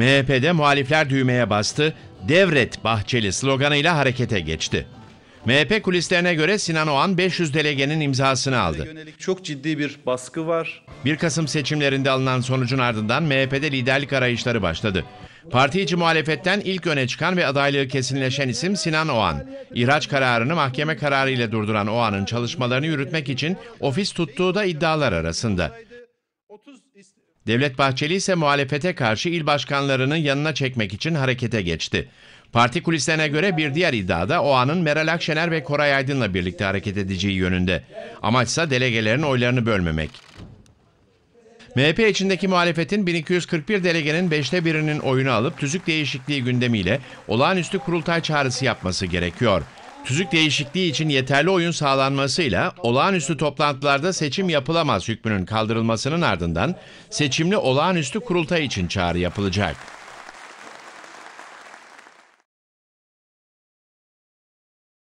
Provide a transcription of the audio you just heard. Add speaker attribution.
Speaker 1: MHP'de muhalifler düğmeye bastı, devret Bahçeli sloganıyla harekete geçti. MHP kulislerine göre Sinan Oğan 500 delegenin imzasını aldı. çok ciddi bir baskı var. 1 Kasım seçimlerinde alınan sonucun ardından MHP'de liderlik arayışları başladı. Parti içi muhalefetten ilk öne çıkan ve adaylığı kesinleşen isim Sinan Oğan. İhraç kararını mahkeme kararı ile durduran Oğan'ın çalışmalarını yürütmek için ofis tuttuğu da iddialar arasında. Devlet Bahçeli ise muhalefete karşı il başkanlarının yanına çekmek için harekete geçti. Parti kulislerine göre bir diğer iddiada o anın Meral Akşener ve Koray Aydın'la birlikte hareket edeceği yönünde. Amaçsa delegelerin oylarını bölmemek. MHP içindeki muhalefetin 1241 delegenin 5'te birinin oyunu alıp tüzük değişikliği gündemiyle olağanüstü kurultay çağrısı yapması gerekiyor. Tüzük değişikliği için yeterli oyun sağlanmasıyla olağanüstü toplantılarda seçim yapılamaz hükmünün kaldırılmasının ardından seçimli olağanüstü kurultay için çağrı yapılacak.